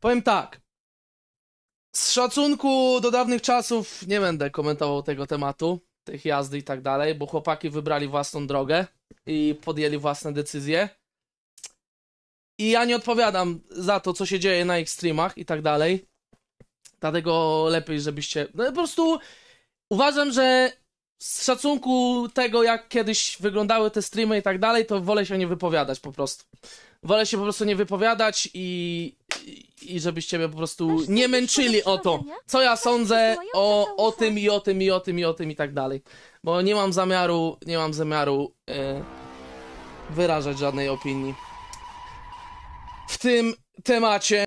Powiem tak. Z szacunku do dawnych czasów nie będę komentował tego tematu, tych jazdy i tak dalej, bo chłopaki wybrali własną drogę i podjęli własne decyzje. I ja nie odpowiadam za to, co się dzieje na ich streamach i tak dalej. Dlatego lepiej, żebyście. No po prostu uważam, że z szacunku tego, jak kiedyś wyglądały te streamy i tak dalej, to wolę się nie wypowiadać po prostu. Wolę się po prostu nie wypowiadać i i żebyście mnie po prostu nie męczyli o to, co ja sądzę o, o tym i o tym i o tym i o tym i tak dalej. Bo nie mam zamiaru, nie mam zamiaru e, wyrażać żadnej opinii w tym temacie.